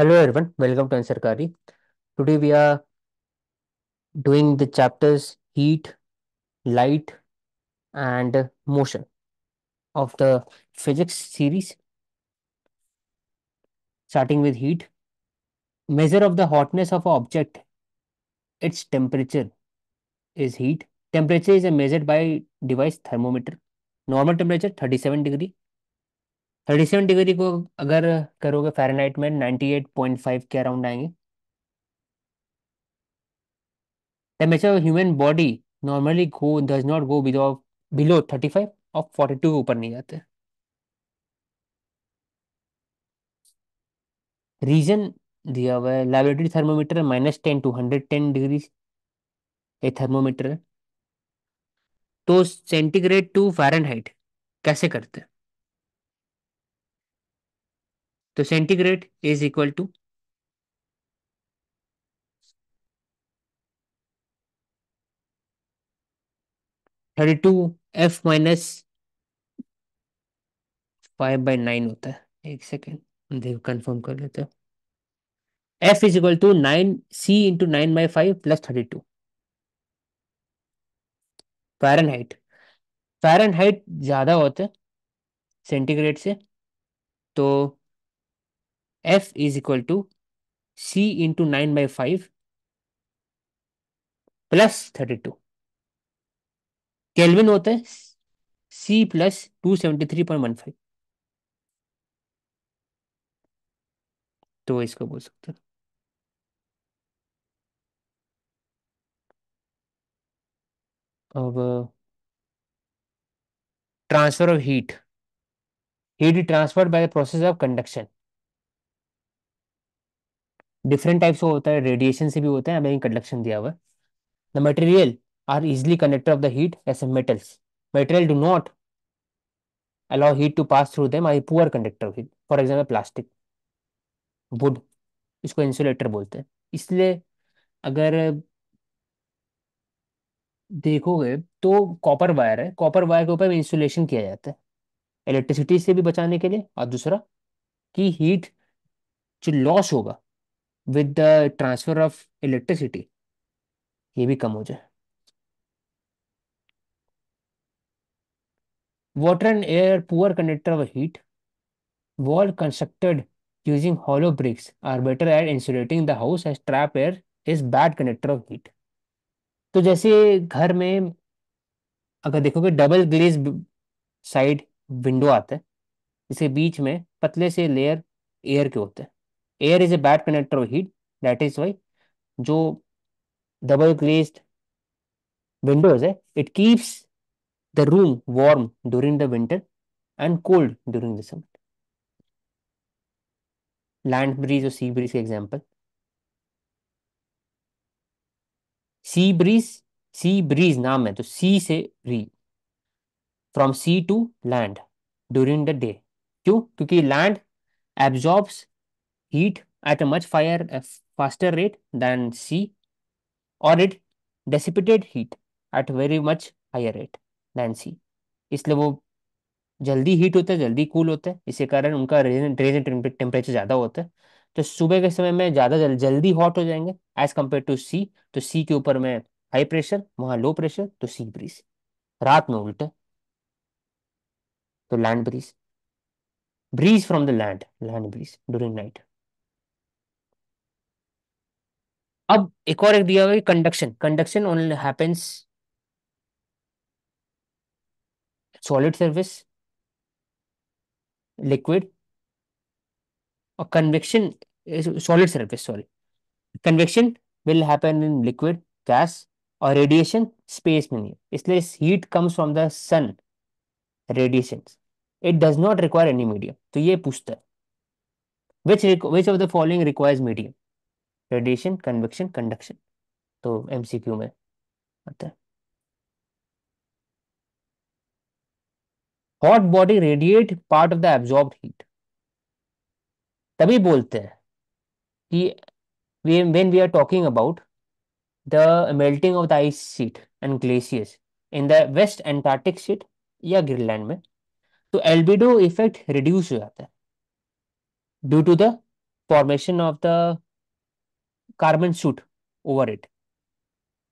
Hello everyone, welcome to Ansarkari. Today we are doing the chapters heat, light and motion of the physics series. Starting with heat, measure of the hotness of an object, its temperature is heat. Temperature is measured by device thermometer. Normal temperature 37 degree thirty seven degree को अगर करोगे Fahrenheit में ninety eight point five के around आएंगे temperature human body normally go does not go below below thirty five और forty two के ऊपर नहीं जाते रीजन दिया हुआ है laboratory thermometer minus ten to hundred ten degree ये थर्मोमीटर तो सेंटीग्रेड टू फ़ारेनहाइट कैसे करते हैं तो centigrade is equal to thirty two F minus five by nine होता है एक सेकेंड देखो कंफर्म कर लेते हो F is equal to nine C into nine by five plus thirty two Fahrenheit Fahrenheit ज़्यादा होता है सेंटीग्रेड से तो F is equal to C into nine by five plus thirty two Kelvin होते हैं C plus two seventy three point one five तो इसको बोल सकते अब transfer of heat heat transferred by the process of conduction different types होता है radiation से भी होता है हमें कंडक्शन दिया हुआ है the material are easily connected of the heat a metals material do not allow heat to pass through them I poor conductor of heat for example plastic wood इसको इंसुलेटर बोलते हैं इसलिए अगर देखोगे तो कॉपर वायर है copper wire के ऊपर इंसुलेशन किया जाता है इलेक्ट्रिसिटी से भी बचाने के लिए और दूसरा कि हीट जो लॉस होगा with the transfer of electricity ये भी कम हो जाए water and air poor conductor of heat wall constructed using hollow bricks are better at insulating the house as trap air is bad conductor of heat तो जैसे घर में अगर देखोगे डबल ग्लेज साइड विंडो आता है इसके बीच में पतले से लेयर एयर के होते हैं air is a bad connector of heat that is why जो डबल ग्लेस्ड विंडोज है it keeps the room warm during the winter and cold during the summer land breeze और सी ब्रिज का example sea breeze sea breeze नाम है तो sea से री from sea to land during the day क्यों क्योंकि land absorbs heat at a much fire, uh, faster rate than C, or it dissipate heat at very much higher rate than C. इसलिए वो जल्दी heat होता है जल्दी cool होता है इसी कारण उनका रेजेंट टेम्परेचर ज़्यादा होता है तो सुबह के समय में ज़्यादा जल, जल्दी हॉट हो जाएंगे एज कम्पेयर टू सी तो सी के ऊपर में हाई प्रेशर वहाँ लो प्रेशर तो सी ब्रिज रात में उल्टा तो land breeze breeze from the land land breeze during night अब एक और एक दिया हुआ conduction conduction only happens solid surface liquid और convection solid surface sorry convection will happen in liquid gas और रेडिएशन स्पेस में नहीं इसलिए heat comes from the sun radiation it does not require any medium तो ये पूछता है which which of the following requires medium radiation convection conduction तो MCQ में आता है hot body radiate part of the absorb heat तभी बोलते हैं कि when we are talking about the melting of the ice sheet and glaciers in the west Antarctic sheet या Greenland में तो एल्बिडो इफेक्ट रिड्यूस हो जाता है due to the formation of the carbon soot over it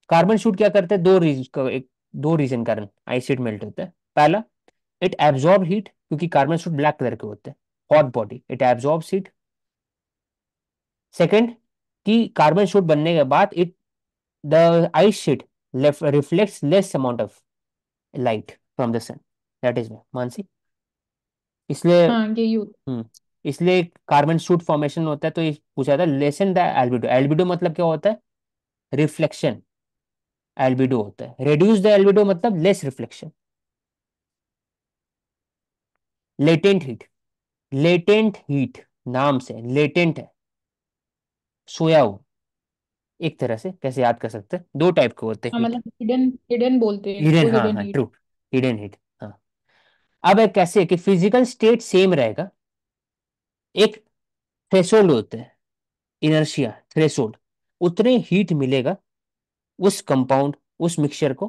carbon soot क्या करते हैं दो रीजन एक दो रीजन कारण आइसिड मेल्ट होता है पहला इट एब्जॉर्ब हीट क्योंकि कार्बन शूट ब्लैक कलर के होते हैं hot body it absorb heat second कि कार्बन शूट बनने के बाद it the ice sheet reflects less amount of light from the sun that is Mansi इसलिए हाँ, इसलिए कार्बन सूट फॉर्मेशन होता है तो पूछा था लेसन द एल्बिडो एल्बिडो मतलब क्या होता है रिफ्लेक्शन एल्बिडो होता है रिड्यूस द एल्बिडो मतलब less reflection latent heat latent heat नाम से लेटेंट है सोया हुआ एक तरह से कैसे याद कर सकते हैं दो टाइप के होते हैं हाँ, मतलब हिडन हिडन बोलते हैं हिडन हाँ हाँ हिडन हीट हाँ अब है कैसे कि फिजिकल स्टेट सेम रहेगा एक थ्रेशोल्ड होता है इनर्शिया थ्रेशोल्ड उतने हीट मिलेगा उस कंपाउंड उस मिक्सचर को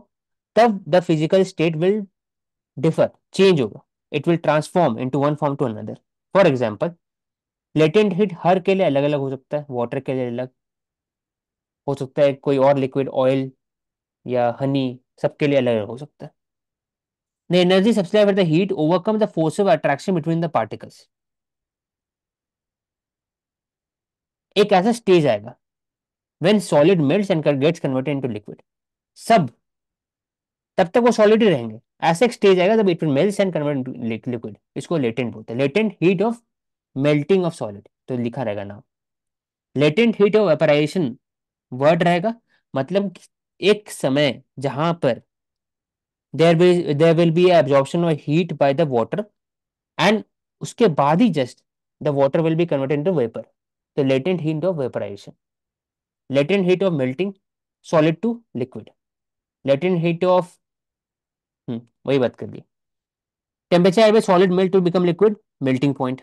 तब the physical state will differ change होगा it will transform into one form to another for example latent heat हर के लिए अलग अलग हो सकता है वाटर के लिए अलग हो सकता है कोई और लिक्विड ऑयल या हनी सबके लिए अलग अलग हो सकता है the energy supplied by the heat overcomes the force of attraction between the particles एक ऐसा स्टेज आएगा when solid melt and gets converted into liquid सब तब तक वो सॉलिड ही रहेंगे ऐसा एक स्टेज आएगा जब it will melt and convert into liquid इसको लेटेंट बोलते हैं latent heat of melting of solid तो लिखा रहेगा नाम latent heat of vaporisation word रहेगा मतलब एक समय जहां पर there there will be absorption of heat by the water and उसके बाद ही just the water will be converted into vapour तो latent heat of vaporisation latent heat of melting solid to liquid latent heat of वही बात कर दी temperature at solid melt to become liquid melting point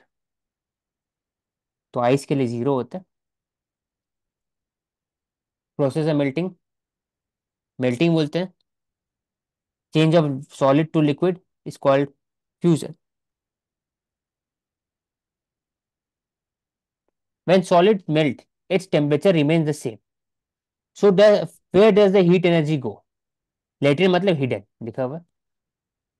तो ice के लिए zero होता है प्रोसेस ऑफ मेल्टिंग मेल्टिंग बोलते हैं change of solid to liquid is called fusion When solid melt, its temperature remains the same. So the, where does the heat energy go? Latent matlab hidden लिखा hua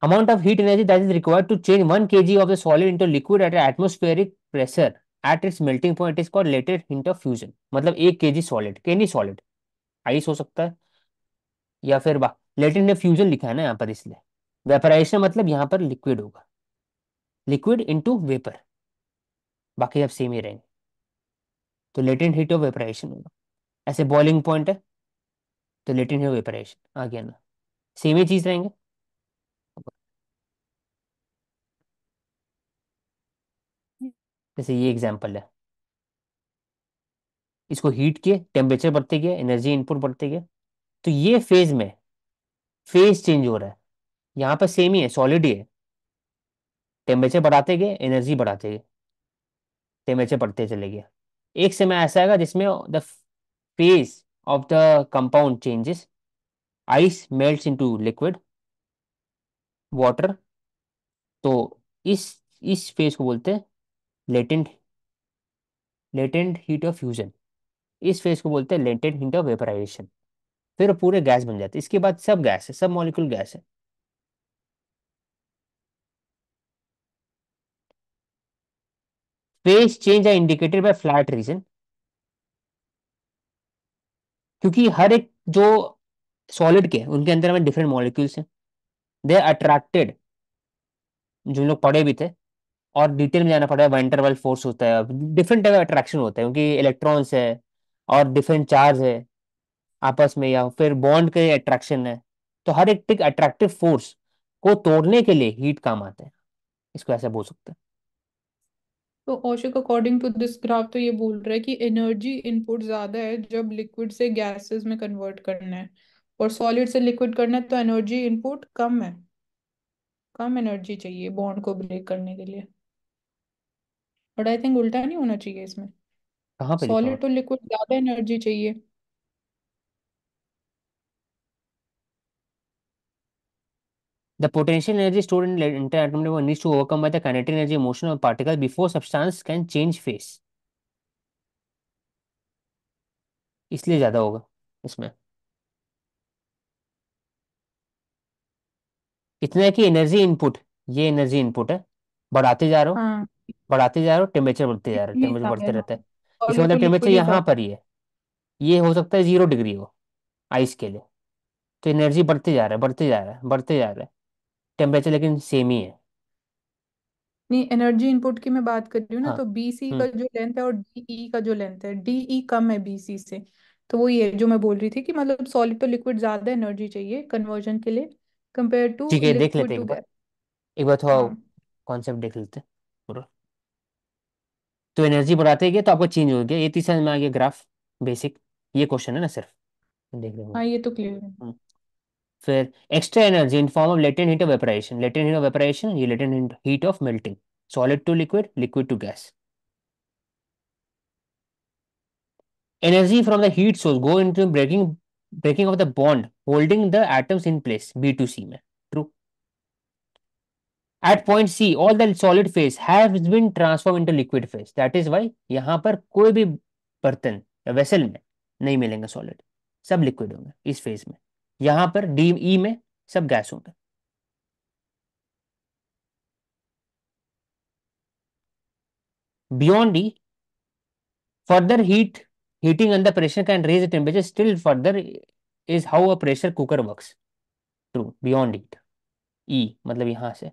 Amount of heat energy that is required to change 1 kg of the solid into liquid at atmospheric pressure at its melting point is called latent heat of fusion. मतलब एक के solid solid any solid ice हो सकता है या फिर latent fusion लिखा है ना यहाँ पर इसलिए वेपराइजेशन मतलब यहाँ पर लिक्विड होगा लिक्विड इंटू वेपर बाकी अब सेम ही रहेंगे तो लेटेंट हीट ऑफ वेपराइजेशन होगा ऐसे बॉइलिंग पॉइंट है तो लेटेंट हीट ऑफ वेपराइजेशन आ गया ना सेम ही चीज रहेंगे जैसे ये एग्जाम्पल है इसको हीट किए टेम्परेचर बढ़ते गया एनर्जी इनपुट बढ़ते गया तो ये फेज में फेज चेंज हो रहा है यहाँ पर सेम ही है सॉलिड ही है टेम्परेचर बढ़ाते गए एनर्जी बढ़ाते गए टेम्परेचर बढ़ते चले गया एक समय ऐसा आएगा जिसमें the phase of the compound changes ice in into liquid water तो इस इस फेज को बोलते हैं latent latent heat of fusion इस फेज को बोलते हैं लेटेंट हीट ऑफ वेपराइजेशन फिर पूरे गैस बन जाते हैं इसके बाद सब गैस है सब मॉलिक्यूल गैस है phase change are indicated by flat region क्योंकि हर एक जो सॉलिड के उनके अंदर हमें डिफरेंट मॉलिक्यूल्स हैं दे अट्रैक्टेड जो लोग पढ़े भी थे और डिटेल में जाना पड़ा है वेंटरवल फोर्स होता है डिफरेंट टाइप ऑफ अट्रैक्शन होता है क्योंकि इलेक्ट्रॉन्स है और डिफरेंट चार्ज है आपस में या फिर बॉन्ड के अट्रैक्शन है तो हर एक अट्रैक्टिव फोर्स को तोड़ने के लिए हीट काम आता है इसको ऐसा बोल सकते हैं तो औशक अकॉर्डिंग टू दिस ग्राफ तो ये बोल रहा है कि एनर्जी इनपुट ज्यादा है जब लिक्विड से गैसेस में कन्वर्ट करना है और सॉलिड से लिक्विड करना है तो एनर्जी इनपुट कम है कम एनर्जी चाहिए बॉन्ड को ब्रेक करने के लिए बट आई थिंक उल्टा नहीं होना चाहिए इसमें सॉलिड तो लिक्विड ज्यादा एनर्जी चाहिए The potential energy stored in interatomic level needs to overcome by the kinetic energy motion of particle before substance can change phase. इसलिए ज्यादा होगा इसमें इतना है कि एनर्जी इनपुट ये एनर्जी इनपुट है बढ़ाते जा रहे हो हाँ। बढ़ाते जा रहे हो टेम्परेचर बढ़ते जा रहे हो टेम्परेचर बढ़ते रहता है इसके मतलब टेम्परेचर यहाँ पर ही है ये हो सकता है जीरो डिग्री हो आइस के लिए तो एनर्जी बढ़ते जा रहा है बढ़ते जा रहा है बढ़ते जा रहा है टेम्परेचर लेकिन सेम ही है नहीं एनर्जी इनपुट की मैं बात कर रही हूँ ना हाँ बी तो सी हम्म। का हम्म जो लेंथ है और डी ई e का जो लेंथ है डी ई e कम है बी सी से तो वो ये जो मैं बोल रही थी कि मतलब सॉलिड तो लिक्विड ज्यादा एनर्जी चाहिए कन्वर्जन के लिए कंपेयर टू ठीक है देख लेते लिक्विड हैं एक टू बार गैस एक बार थोड़ा हाँ कॉन्सेप्ट देख लेते हैं पूरा तो एनर्जी बढ़ाते गए तो आपको चेंज हो गया ये तीसरा में आ गया ग्राफ बेसिक ये क्वेश्चन है ना सिर्फ देख लेंगे हाँ ये तो क्लियर है हम्म। फिर extra energy in form of latent heat of vaporisation latent heat of vaporisation ये latent heat of melting solid to liquid liquid to gas energy from the heat source go into breaking breaking of the bond holding the atoms in place B to C में through at point C all the solid phase have been transform into liquid phase that is why यहां पर कोई भी बर्तन vessel में नहीं मिलेंगे solid सब लिक्विड होंगे इस फेज में यहां पर डी ई में सब गैस होंगे beyond the further heat heating अंदर pressure can raise the temperature still further is how a pressure cooker work through beyond heat ई मतलब यहां से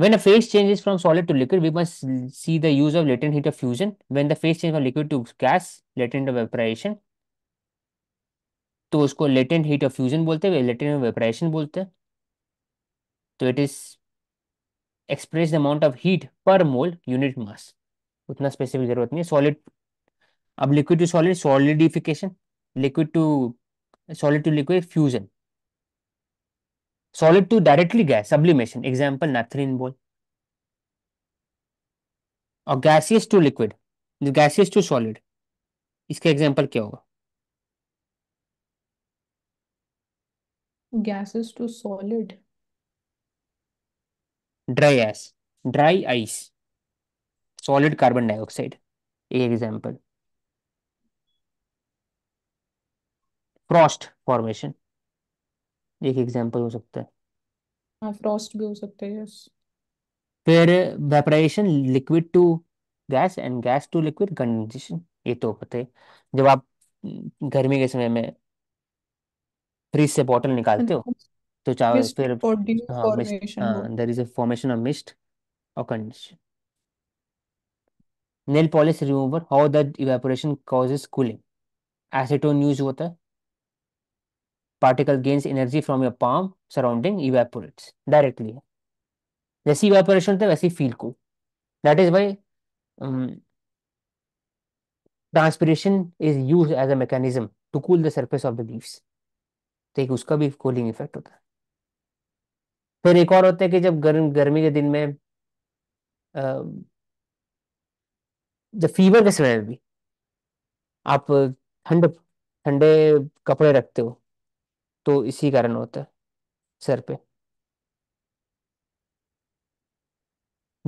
When a phase changes from solid to liquid, we must see the use of latent heat of fusion. When the phase change from liquid to gas, latent of vaporisation तो उसको latent heat of fusion बोलते हैं latent vaporisation बोलते हैं तो it is express the amount of heat per mole unit mass उतना specific जरूरत नहीं है सॉलिड अब liquid to solid solidification liquid to solid to liquid fusion solid to directly gas sublimation example naphthalene बोल और gaseous to liquid gaseous to solid इसका example क्या होगा gases to solid dry ice dry ice solid carbon dioxide एक example frost formation एक example हो सकता है हाँ फ्रॉस्ट भी हो सकता है यस फिर vaporisation liquid to gas and gas to liquid condensation ये तो पता है जब आप गर्मी के समय में फ्रिज से बॉटल निकालते हो तो चाहे मिस्ट फिर और ड्यू हाँ मिस्ट फॉर्मेशन हाँ, हो हाँ there is a formation of mist और condensation nail polish remover how the evaporation causes cooling acetone use होता है particle gains energy from your palm surrounding evaporates directly जैसी इवेपोरेशन होता है वैसी फील को that is why transpiration is use as a mechanism to cool the surface of the leaves तो एक उसका भी कूलिंग इफेक्ट होता है फिर एक और होता है कि जब गर्म गर्मी के दिन में um, जब फीवर के समय में भी आप ठंड ठंडे कपड़े रखते हो तो इसी कारण होता है सर पे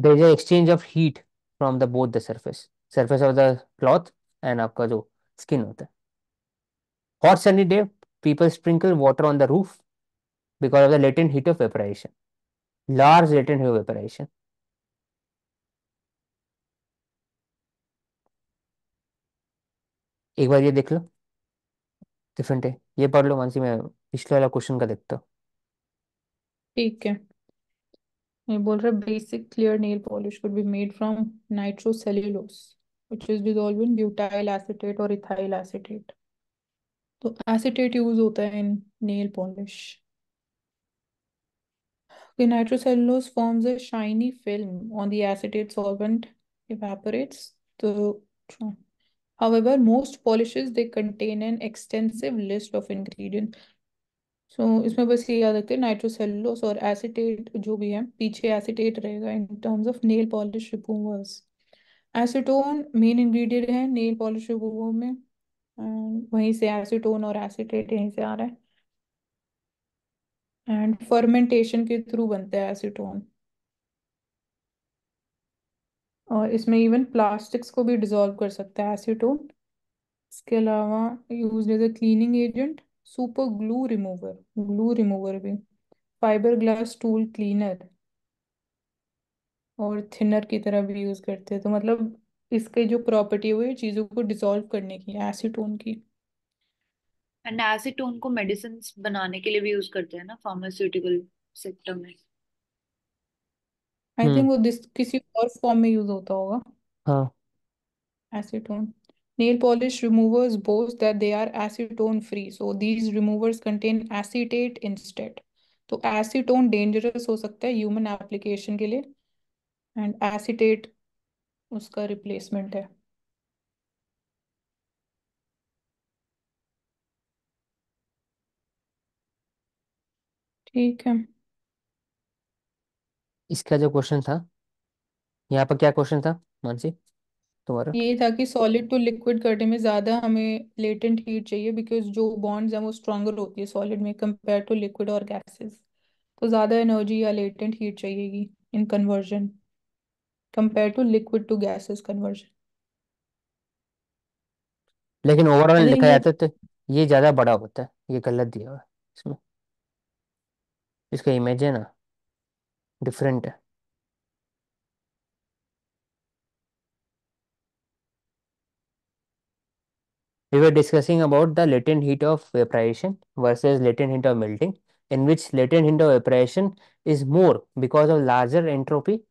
there is exchange of heat from the both the surface surface of the cloth and आपका जो स्किन होता है hot sunny day people sprinkle water on the roof because of the latent heat of vaporisation large latent heat of vaporisation एक बार ये देख लो different है ये पढ़ लो मानसी मैं पिछले वाला क्वेश्चन का देखता ठीक है ये बोल रहा basic clear nail polish could be made from nitrocellulose which is dissolve in butyl acetate और इथाइल एसीटेट तो एसीटेट यूज होता है इन नेल पॉलिश कि The nitrocellulose forms a shiny film on the acetate solvent evaporates. The तो However, most polishes they contain an extensive list of ingredients. so, इसमें बस ये याद रखते हैं नाइट्रोसेलुलोस और एसिटेट जो भी है पीछे एसिटेट रहेगा in terms of nail polish removers acetone main ingredient है नेल पॉलिश रिमूवर में वहीं से एसिटोन और एसिटेट यहीं से आ रहा है एंड फर्मेंटेशन के थ्रू बनता है एसिटोन और इसमें इवन प्लास्टिक्स को भी डिजोल्व कर सकता है एसीटोन इसके अलावा use as a cleaning agent super glue remover glue remover भी फाइबर ग्लास टूल क्लीनर और थिनर की तरह भी यूज करते हैं तो मतलब इसके जो प्रॉपर्टी हुई चीजों को डिसॉल्व करने की एसीटोन की एंड एसीटोन को मेडिसिन बनाने के लिए भी यूज करते हैं ना फार्मास्यूटिकल सेक्टर में आई थिंक हम्म। वो दिस किसी और फॉर्म में यूज होता होगा acetone nail polish removers boast that they are acetone free so these removers contain acetate instead तो एसीटोन डेंजरस हो सकता है ह्यूमन एप्लीकेशन के लिए एंड एसीटेट उसका रिप्लेसमेंट है ठीक है इसका जो क्वेश्चन था यहाँ पर क्या क्वेश्चन था मानसी तुम्हारा ये था कि सॉलिड टू लिक्विड करने में ज्यादा हमें लेटेंट हीट चाहिए बिकॉज जो बॉन्ड्स हैं वो स्ट्रॉन्गर होती है सॉलिड में कंपेयर टू लिक्विड और गैसेस तो ज्यादा एनर्जी या लेटेंट हीट चाहिएगी in conversion compare to liquid to gases conversion लेकिन ओवरऑल देखा जाता है तो ये ज्यादा बड़ा होता है ये गलत दिया हुआ है इसमें इसका इमेज है ना different We were discussing about the latent heat of vaporization versus latent heat of melting, in which latent heat of vaporization is more because of larger entropy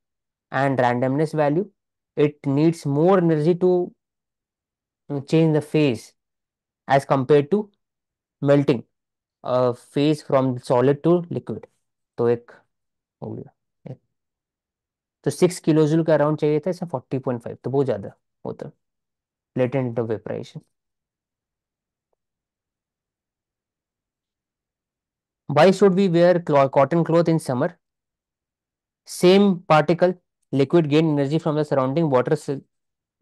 and randomness value. It needs more energy to change the phase as compared to melting a phase from solid to liquid. So, एक हो गया तो six किलोजुल का around चाहिए था ऐसा forty point five तो बहुत ज्यादा होता latent of vaporisation why should we wear cotton cloth in summer same particle liquid gain energy from the surrounding water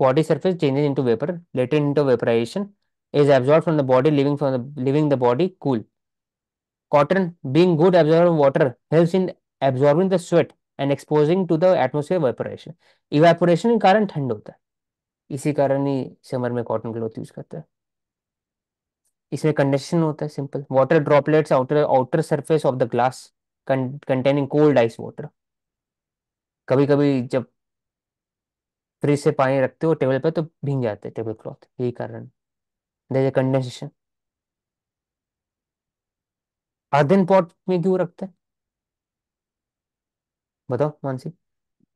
body surface changes into vapour latent into vaporisation is absorb from the body living from living the body cool cotton being good absorb water help in absorbing the sweat and exposing to the atmosphere वेपोरेशन evaporation के कारण ठंड होता है इसी कारण ही summer में कॉटन क्लोथ यूज करते हैं इसमें कंडेशन होता है simple water droplets outer outer surface of the glass containing cold ice water कभी कभी जब फ्रिज से पानी रखते हो टेबल पे तो भींग जाते हैं टेबल क्लॉथ यही कारण कंडेंसेशन अर्धन पॉट में क्यों रखते हैं बताओ मानसी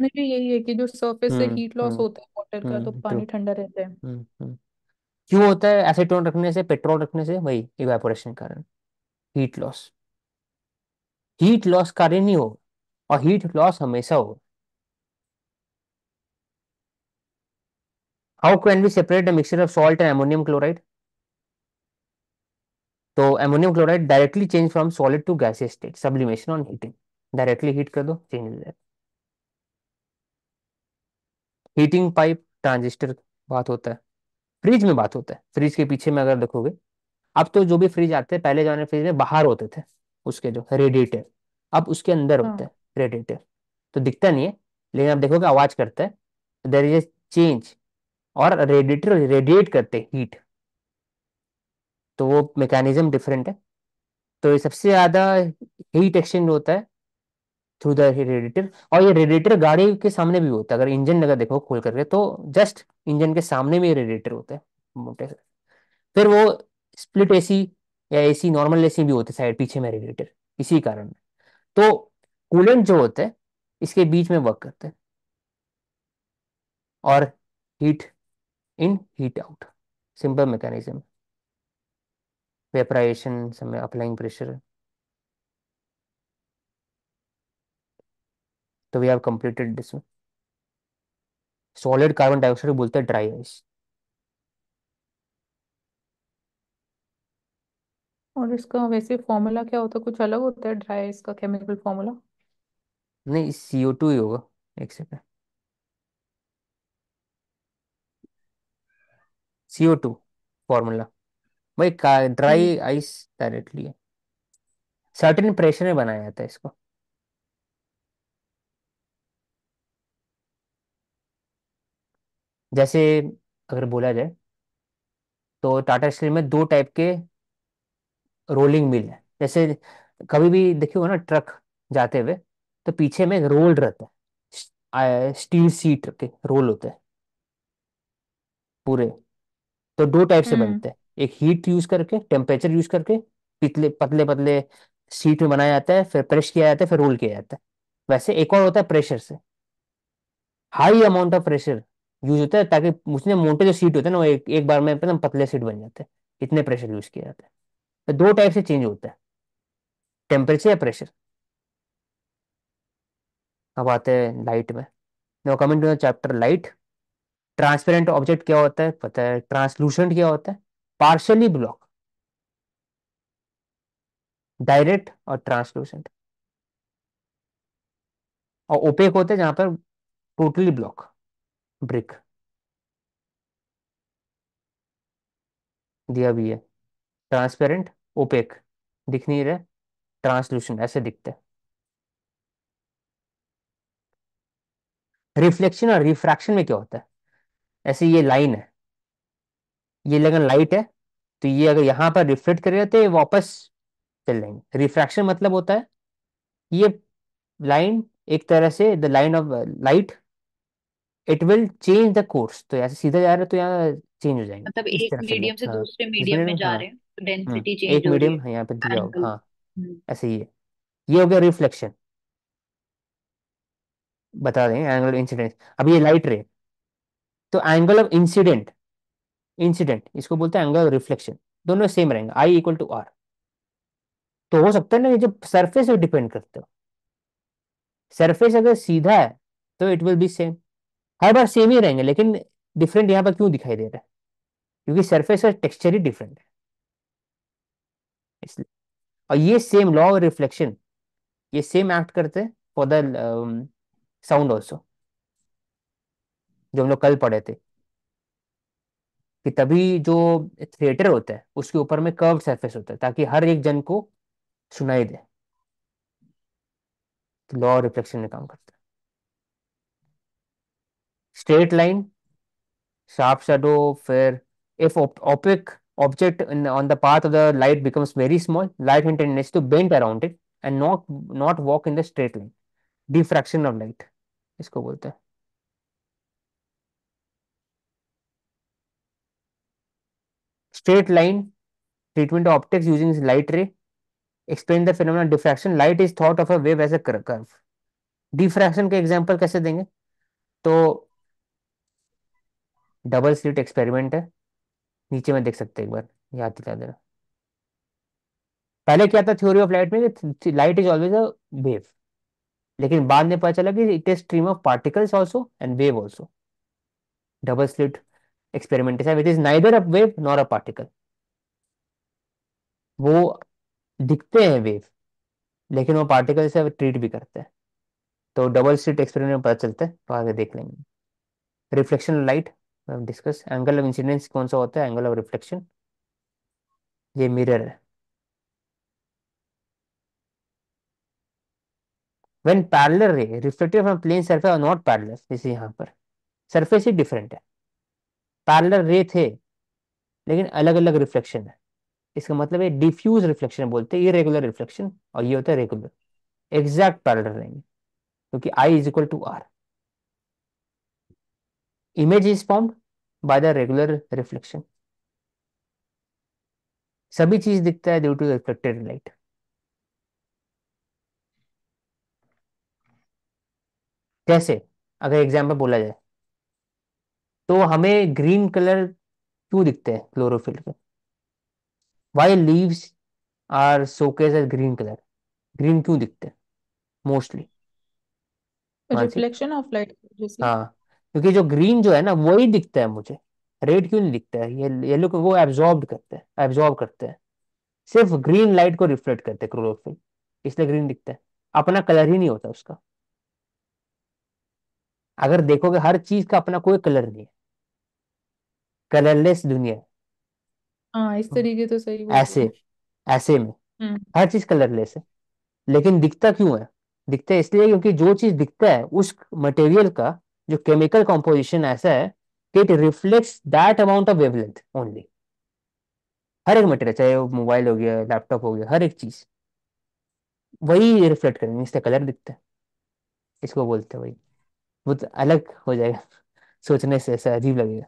नहीं यही है कि जो सरफेस से हीट हम्म, लॉस हम्म होता है वाटर का तो हम्म ट्रू पानी ठंडा रहता है हम्म हम्म क्यों होता है एसीटोन रखने से पेट्रोल रखने से वही इवेपोरेशन कारण हीट लॉस हीट लॉस कारण ही हो और हीट लॉस हमेशा हो how can we separate the mixture of salt and ammonium chloride तो ammonium chloride directly change from solid to gaseous state sublimation on heating directly heat कर दो change हो जाएगा हीटिंग पाइप ट्रांजिस्टर बात होता है फ्रिज में बात होता है फ्रिज के पीछे में अगर देखोगे अब तो जो भी फ्रिज आते हैं पहले जमाने फ्रिज में बाहर होते थे उसके जो रेडिएटर अब उसके अंदर हाँ। होते हैं रेडिएटर तो दिखता नहीं है लेकिन आप देखोगे आवाज करता है देर इज ए चेंज और रेडिएटर रेडिएट करते हैं हीट तो वो मैकेनिज्म डिफरेंट है तो सबसे ज़्यादा हीट एक्सचेंज होता है थ्रू द रेडिएटर और ये रेडिएटर गाड़ी के सामने भी होता है अगर इंजन अगर देखो खोल करके तो जस्ट इंजन के सामने में रेडिएटर होता है मोटे से फिर वो स्प्लिट एसी या एसी नॉर्मल एसी भी होते साइड पीछे में रेडिएटर इसी कारण तो कूलेंट जो होता है इसके बीच में वर्क करते हैं और heat in heat out simple mechanism vaporisation समय अप्लाइंग प्रेशर तो we have completed this solid carbon dioxide बोलते हैं ड्राई आइस और इसका वैसे फॉर्मूला क्या होता है कुछ अलग होता है ड्राई आइस का केमिकल फॉर्मूला नहीं सीओ टू ही होगा एक सेकेंड सीओ टू फॉर्मूला भाई dry ice directly certain pressure में बनाया जाता है इसको जैसे अगर बोला जाए तो टाटा स्टील में दो टाइप के रोलिंग मिल है जैसे कभी भी देखे हो ना ट्रक जाते हुए तो पीछे में रोल रहता है स्टील सीट के रोल होते हैं पूरे तो दो टाइप से हम्म। बनते हैं एक हीट यूज करके टेम्परेचर यूज करके पतले पतले पतले सीट में बनाया जाता है फिर प्रेस किया जाता है फिर रोल किया जाता है वैसे एक और होता है प्रेशर से high amount of pressure use होता है ताकि उसने मोटे जो सीट होते हैं ना वो एक, एक बार में एकदम पतले सीट बन जाते हैं इतने प्रेशर यूज किया जाता है तो दो टाइप से चेंज होता है टेम्परेचर या प्रेशर अब आते हैं लाइट में now coming to chapter light transparent object क्या होता है पता है ट्रांसलूसेंट क्या होता है पार्शली ब्लॉक डायरेक्ट और ट्रांसलूसेंट और ओपेक होते हैं जहां पर टोटली ब्लॉक ब्रिक दिया भी है ट्रांसपेरेंट ओपेक दिख नहीं रहे ट्रांसलूशन ऐसे दिखते रिफ्लेक्शन और रिफ्रैक्शन में क्या होता है ऐसे ये लाइन है ये लगन लाइट है तो ये अगर यहां पर रिफ्लेक्ट करेगा तो थे वापस चल जाएंगे रिफ्रैक्शन मतलब होता है ये लाइन एक तरह से the line of light it will change the course तो यहाँ से सीधा जा रहे तो यहाँ चेंज हो जाएंगे मतलब इस एक तरफ से मीडियम से हाँ दूसरे मीडियम में जा हाँ रहे हैं तो डेंसिटी चेंज हाँ, एक हो रही मीडियम है यहाँ पे दिया होगा एंगल हाँ हम्म। ऐसे ही है ये हो गया रिफ्लेक्शन बता दें एंगल ऑफ इंसिडेंस अब ये लाइट रे तो एंगल ऑफ इंसिडेंट इंसिडेंट इसको बोलते हैं एंगल ऑफ रिफ्लेक्शन दोनों सेम रहेंगे आई इक्वल टू आर तो हो सकता है ना ये जो सरफेस पे डिपेंड करते हो सरफेस अगर सीधा है तो इट विल बी सेम हर बार सेम ही रहेंगे लेकिन डिफरेंट यहाँ पर क्यों दिखाई दे रहा है क्योंकि सरफेस और टेक्सचर ही डिफरेंट है इसलिए और ये सेम लॉ ऑफ रिफ्लेक्शन ये सेम एक्ट करते हैं फॉर द साउंड ऑल्सो जो हम लोग कल पढ़े थे कि तभी जो थिएटर होता है उसके ऊपर में कर्व सरफेस होता है ताकि हर एक जन को सुनाई दे तो लॉ रिफ्लेक्शन में काम करते स्ट्रेट लाइन शार्प शेडो फिर if opaque object on the path of the light becomes very small light intend to bent around it and not not walk in the straight line diffraction of light इसको बोलते हैं straight line treatment of optics using light ray explain the phenom diffraction light is thought of a wave as a curve diffraction के example कैसे देंगे तो double slit experiment है नीचे में देख सकते हैं एक बार याद दिला दे पहले क्या था थ्योरी ऑफ लाइट में light is always a wave लेकिन बाद में पता चला कि it is stream of particles also and wave also double slit experiment it is neither a wave nor a particle वो दिखते हैं वेव लेकिन वो पार्टिकल से ट्रीट भी करते हैं तो डबल स्लिट एक्सपेरिमेंट में पता चलता है तो आगे देख लेंगे रिफ्लेक्शन लाइट हम डिस्कस एंगल ऑफ इंसिडेंस कौन सा होता है एंगल ऑफ रिफ्लेक्शन ये मिरर है parallel ray reflected from plane surface और नॉट पैरेलल जैसे यहां पर सरफेस ही डिफरेंट है पैरेलल रे थे लेकिन अलग अलग रिफ्लेक्शन है इसका मतलब है डिफ्यूज रिफ्लेक्शन बोलते हैं इरेगुलर रिफ्लेक्शन और ये होता है रेगुलर एग्जैक्ट पैरेलल रहेंगे क्योंकि I is equal to R image is form by the regular reflection सभी चीज दिखता है ड्यू टू रिफ्लेक्टेड लाइट जैसे अगर एग्जाम्पल बोला जाए तो हमें ग्रीन कलर क्यों दिखते हैं क्लोरोफिल के वाई लीव्स आर सोकेज एज ग्रीन कलर ग्रीन क्यों दिखते हैं मोस्टली रिफ्लेक्शन ऑफ लाइट हाँ क्योंकि जो ग्रीन जो है ना वही दिखता है मुझे रेड क्यों नहीं दिखता है ये येलो को वो एब्जॉर्ब करते हैं एब्जॉर्ब करते हैं सिर्फ ग्रीन लाइट को रिफ्लेक्ट करते हैं क्लोरोफिल इसलिए ग्रीन दिखता है अपना कलर ही नहीं होता उसका अगर देखोगे हर चीज का अपना कोई कलर नहीं है कलरलेस दुनिया है हाँ, इस हम्म। तरीके तो सही ऐसे ऐसे में हम्म। हर चीज कलरलेस है लेकिन दिखता क्यों है दिखता है इसलिए क्योंकि जो चीज दिखता है उस मटेरियल का जो केमिकल कॉम्पोजिशन ऐसा है कि it reflects that amount of wavelength only हर एक मटेरियल चाहे वो मोबाइल हो गया लैपटॉप हो गया हर एक चीज वही रिफ्लेक्ट करेंगे इससे कलर दिखता है इसको बोलते वही वो तो अलग हो जाएगा सोचने से ऐसा अजीब लगेगा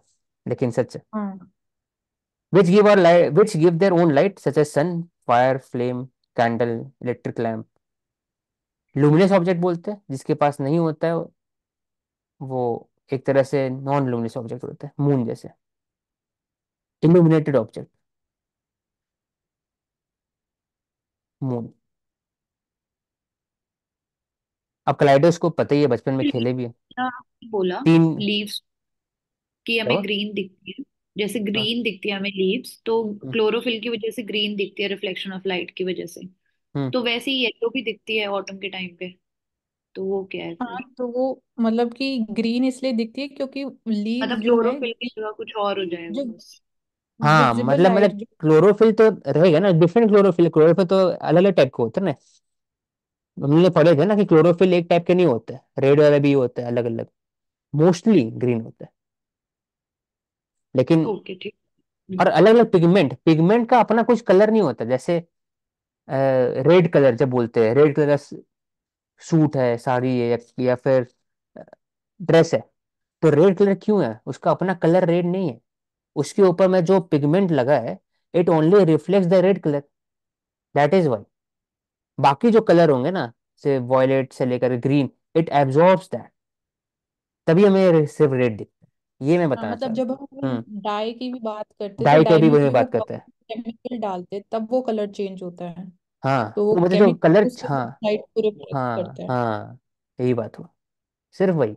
लेकिन सच है विच हाँ। Give our light which give their own light such as sun fire flame candle electric lamp luminous object बोलते हैं जिसके पास नहीं होता है वो एक तरह से नॉन लुमिनस ऑब्जेक्ट होते हैं मून जैसे इल्यूमिनेटेड ऑब्जेक्ट मून अब कलाइडोस्कोप पता ही है बचपन में खेले भी है हाँ, बोला तीन लीव्स की हमें ग्रीन दिखती है जैसे हाँ ग्रीन दिखती है हमें लीव्स तो क्लोरोफिल हम्म। की वजह से ग्रीन दिखती है रिफ्लेक्शन ऑफ लाइट की वजह से हम्म। तो वैसे ही येलो भी दिखती है ऑटम के टाइम पे तो वो क्या है हाँ तो वो मतलब कि ग्रीन इसलिए दिखती है क्योंकि लीव मतलब जो है क्लोरोफिल की जगह कुछ और हो जाए जो बस हाँ विजिबल मतलब लाइट मतलब जो क्लोरोफिल तो रहेगा ना डिफरेंट क्लोरोफिल क्लोरोफिल तो अलग अलग टाइप के होते हैं ना हमने पढ़े थे ना कि क्लोरोफिल एक टाइप के नहीं होते रेड वाले भी होते हैं अलग अलग मोस्टली ग्रीन होते हैं लेकिन ओके ठीक और अलग अलग पिगमेंट पिगमेंट का अपना कुछ कलर नहीं होता जैसे रेड कलर जब बोलते हैं रेड कलर सूट है साड़ी है या, फिर ड्रेस है तो रेड कलर क्यों है उसका अपना कलर रेड नहीं है उसके ऊपर में जो पिगमेंट लगा है it only reflect the red colour that is why बाकी जो कलर होंगे ना से वॉयलेट से लेकर ग्रीन इट एब्जॉर्ब दैट तभी हमें सिर्फ रेड दिखता है ये मैं हाँ बताना मतलब जब हम हूँ हम्म। डाई की भी बात करते हैं तो डाई का भी में वही बात करते हैं केमिकल डालते तब वो कलर चेंज होता है हाँ तो वो तो मतलब जो केमिकल कलर उसको हाँ लाइट को रिफ्लेक्ट हाँ करता है हाँ यही बात हुआ सिर्फ वही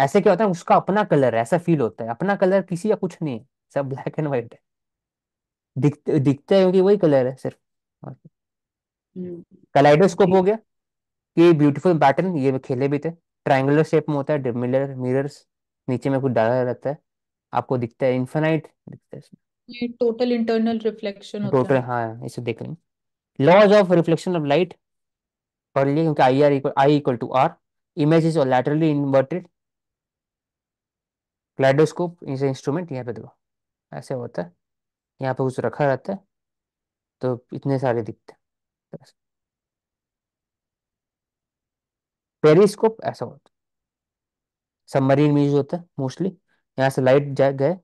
ऐसे क्या होता है उसका अपना कलर है ऐसा फील होता है अपना कलर किसी या कुछ नहीं है सब ब्लैक एंड व्हाइट है दिखते दिखता है क्योंकि वही कलर है सिर्फ कलाइडोस्कोप हम्म। हो गया कि ब्यूटीफुल पैटर्न ये खेले भी थे ट्रायंगुलर शेप में होता है मिरर मिरर्स नीचे में कुछ डाला रहता है आपको दिखता है इनफिनाइट दिखता है ये टोटल इंटरनल रिफ्लेक्शन होता टोटल है हाँ इसे देख लेंगे laws of reflection of light पढ़ लिए क्योंकि I R equal I equal to R image is laterally inverted kaleidoscope is instrument यहाँ पे देखो ऐसे होता है यहाँ पे कुछ रखा रहता है तो इतने सारे दिखते हैं पेरिस्कोप ऐसा होता है सबमरीन में यूज होता है मोस्टली यहाँ से लाइट जा गए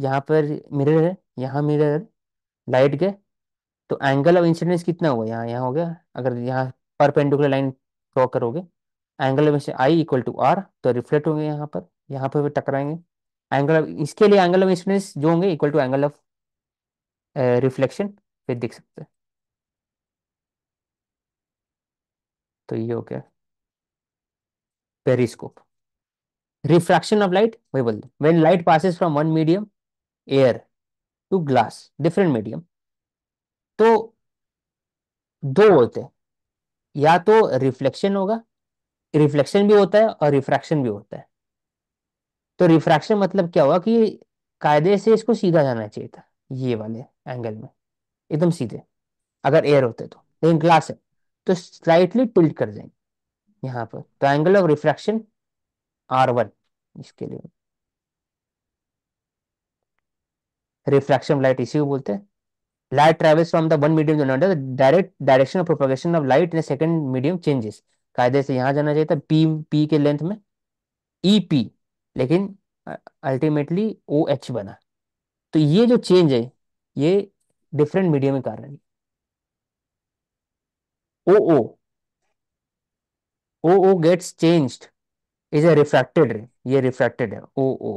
यहाँ पर मिरर है यहाँ मिरर है लाइट गए तो एंगल ऑफ इंसिडेंस कितना हुआ यहाँ यहाँ हो गया अगर यहाँ पर पेंडिकुलर लाइन ड्रॉ करोगे angle of incidence I equal to R तो रिफ्लेक्ट होंगे यहाँ पर यहाँ पर टकराएंगे एंगल ऑफ इसके लिए एंगल ऑफ इंसिडेंस जो होंगे equal to angle of reflection फिर देख सकते हैं तो ये हो गया पेरिस्कोप रिफ्रैक्शन ऑफ लाइट वही बोलते हैं when light passes from one medium air to glass different medium दो होते हैं या तो रिफ्लेक्शन होगा रिफ्लेक्शन भी होता है और रिफ्रैक्शन भी होता है तो रिफ्रैक्शन मतलब क्या हुआ कि कायदे से इसको सीधा जाना चाहिए था ये वाले एंगल में एकदम सीधे अगर एयर होते तो लेकिन ग्लास है तो स्लाइटली टिल्ट कर जाएंगे यहाँ पर तो angle of refraction R one इसके लिए रिफ्रैक्शन लाइट इसी को बोलते हैं light travels from the one medium to another the direct direction of propagation of light in a second medium changes कायदे से यहाँ जाना चाहिए था पी पी के लेंथ में ई e, पी लेकिन अल्टीमेटली ओ एच बना तो ये जो चेंज है ये डिफरेंट मीडियम के कारण O O O O gets changed is a refracted ray ये रिफ्रैक्टेड है O O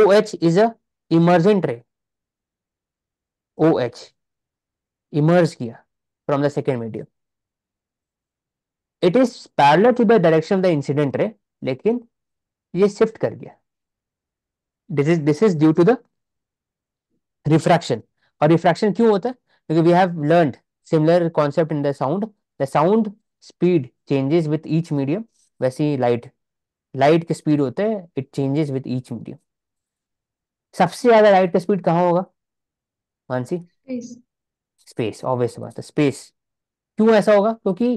O H is a emergent ray O H emerge किया from the second medium it is parallel to the direction of the incident ray लेकिन ये shift कर गया this is this is due to the refraction और refraction क्यों होता है क्योंकि we have learn similar concept in the sound the sound speed changes with each medium वैसे ही लाइट लाइट के स्पीड होते हैं it changes with each medium सबसे ज्यादा लाइट का स्पीड कहाँ होगा मानसी स्पेस ऑब्वियस बात है स्पेस क्यों ऐसा होगा क्योंकि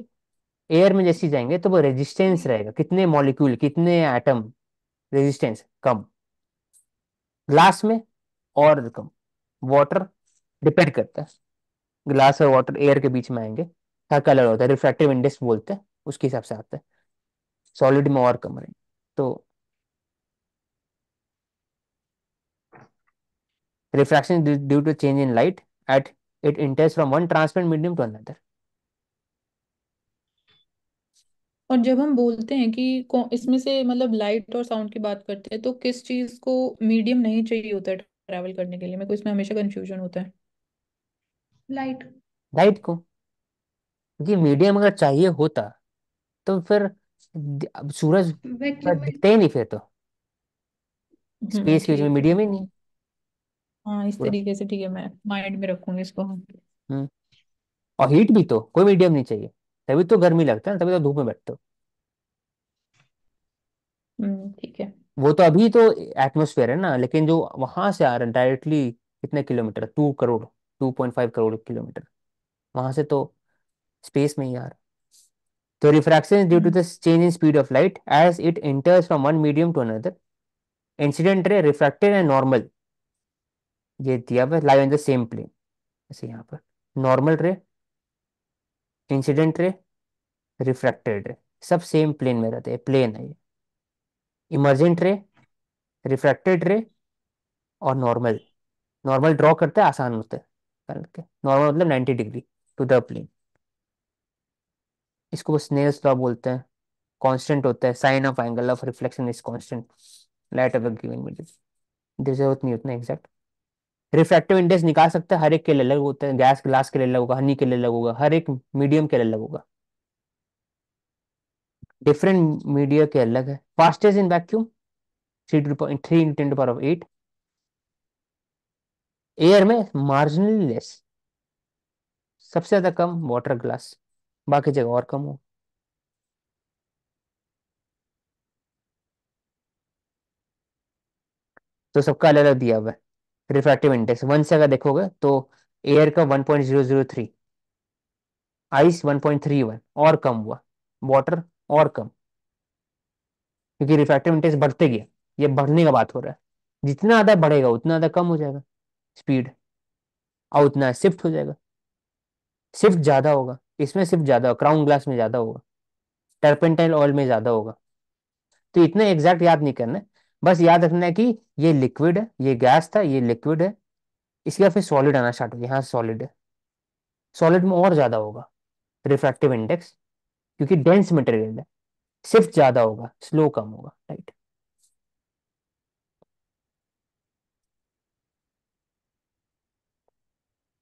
एयर में जैसे जाएंगे तो वो रेजिस्टेंस रहेगा कितने मॉलिक्यूल कितने एटम रेजिस्टेंस कम ग्लास में और कम वाटर डिपेंड करता है ग्लास और वाटर एयर के बीच में आएंगे हर कलर होता है रिफ्रैक्टिव इंडेक्स बोलते हैं उसके हिसाब से आता है सॉलिड में और कम रहेंगे तो refraction is due to change in light at it enters from one transparent medium to another और जब हम बोलते हैं कि इसमें से मतलब लाइट और साउंड की बात करते हैं तो किस चीज को मीडियम नहीं चाहिए होता है ट्रैवल करने के लिए मेरे को इसमें हमेशा कंफ्यूजन होता है लाइट लाइट को क्योंकि मीडियम अगर चाहिए होता तो फिर सूरज दिखते ही नहीं फिर तो स्पेस हम्म, के बीच में मीडियम ही नहीं हाँ इस पूरा तरीके से ठीक है मैं माइंड में रखूंगी इसको हम हम्म और हीट भी तो कोई मीडियम नहीं चाहिए तभी तो गर्मी लगता है ना तभी तो धूप में बैठते हो हम्म, ठीक है वो तो अभी तो एटमोसफेयर है ना लेकिन जो वहां से आ रहे हैं डायरेक्टली कितने kilometre two crore two point five crore kilometre वहां से तो स्पेस में ही आ रहा तो refraction due to the change in speed of light as it enters from one medium to another incident ray refracted and normal ये दिया हुआ live in the same plane ऐसे यहाँ पर normal ray incident ray refracted रे सब same plane में रहते हैं प्लेन है ये इमरजेंट रे रिफ्रैक्टेड रे और नॉर्मल नॉर्मल ड्रॉ करते हैं आसान होते हैं नॉर्मल मतलब ninety degree to the plane इसको स्नेल्स लॉ बोलते हैं कांस्टेंट होता है sine of angle of reflection is constant light of given medium this उतनी उतना एग्जैक्ट रिफ्रैक्टिव इंडेक्स निकाल सकते हैं हर एक के लिए अलग होते हैं गैस ग्लास के लिए अलग होगा हनी के लिए अलग होगा हर एक मीडियम के लिए अलग होगा डिफरेंट मीडिया के अलग है fastest in vacuum three two three into ten power of eight air में मार्जिनली लेस सबसे ज्यादा कम वाटर ग्लास बाकी जगह और कम हो तो सबका अलग अलग दिया हुआ है रिफ्रैक्टिव इंडेक्स वन से अगर देखोगे तो एयर का one point zero zero three ice one point three one और कम हुआ वाटर और कम क्योंकि रिफ्रैक्टिव इंडेक्स बढ़ते गया ये बढ़ने का बात हो रहा है जितना ज़्यादा बढ़ेगा उतना ज़्यादा कम हो जाएगा स्पीड और उतना शिफ्ट हो जाएगा शिफ्ट ज़्यादा होगा इसमें शिफ्ट ज़्यादा होगा क्राउन ग्लास में ज़्यादा होगा टर्पेंटाइल ऑयल में ज़्यादा होगा तो इतना एग्जैक्ट याद नहीं करना बस याद रखना है कि ये लिक्विड है ये गैस था ये लिक्विड है इसके बाद फिर सॉलिड आना स्टार्ट होगा यहाँ सॉलिड है सॉलिड में और ज़्यादा होगा रिफ्रैक्टिव इंडेक्स क्योंकि डेंस मटेरियल है सिर्फ ज़्यादा होगा स्लो कम होगा राइट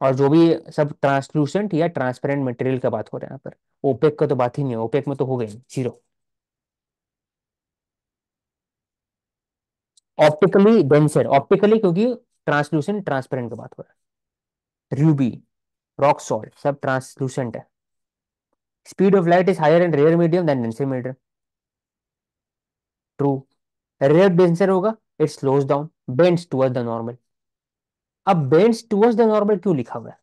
और जो भी सब ट्रांसलूसेंट या ट्रांसपेरेंट मटेरियल का बात हो रहा है यहाँ पर ओपेक का तो बात ही नहीं है ओपेक में तो हो गई जीरो ऑप्टिकली डेंसर ऑप्टिकली क्योंकि ट्रांसलूसेंट ट्रांसपेरेंट की बात हो रहा है रूबी रॉक सॉल्ट सब ट्रांसलूसेंट है speed of light is higher and rare medium than denser medium true rare denser होगा it slows down bends towards the normal अब बेंड्स टुवर्ड्स द नॉर्मल क्यों लिखा हुआ है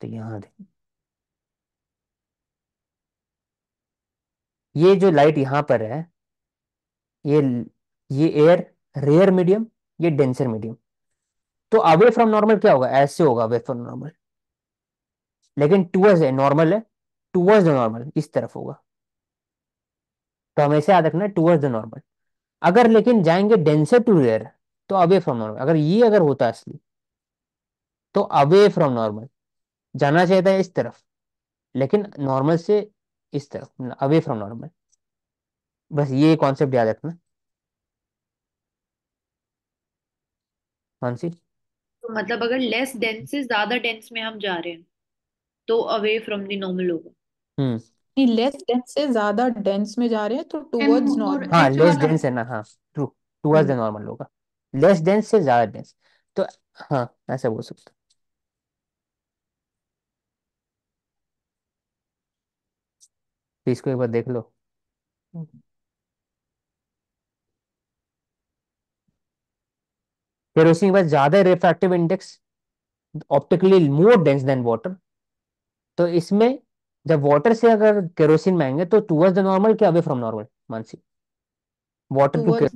तो यहां देखिए ये जो लाइट यहां पर है ये ये एयर रेयर मीडियम ये डेंसर मीडियम तो अवे फ्रॉम नॉर्मल क्या होगा ऐसे होगा अवे फ्रॉम नॉर्मल लेकिन टूवर्स है नॉर्मल है टूअर्स द नॉर्मल इस तरफ होगा तो ऐसे याद रखना टूअर्स द नॉर्मल अगर लेकिन जाएंगे डेंसर टू रेयर तो अवे फ्रॉम नॉर्मल अगर ये अगर होता असली तो अवे फ्रॉम नॉर्मल जाना चाहता है इस तरफ लेकिन नॉर्मल से इस तरफ अवे फ्रॉम नॉर्मल बस ये कॉन्सेप्ट याद रखना कौन सी तो मतलब अगर लेस डेंस से ज्यादा डेंस में हम जा रहे हैं तो अवे फ्रॉम द नॉर्मल होगा हम्म लेस डेंस से ज्यादा डेंस में जा रहे हैं तो टुवर्ड्स और नॉर्मल हाँ लेस एक्चुअल डेंस है ना हाँ true towards the hmm normal होगा लेस डेंस से ज्यादा डेंस तो हाँ ऐसा बोल सकते इसको एक बार देख लो हम्म। केरोसिन के पास ज्यादा refractive index optically more dense than water तो इसमें जब वाटर से अगर केरोसिन में आएंगे तो टूवर्ड्स द नॉर्मल के away from normal Mansi water to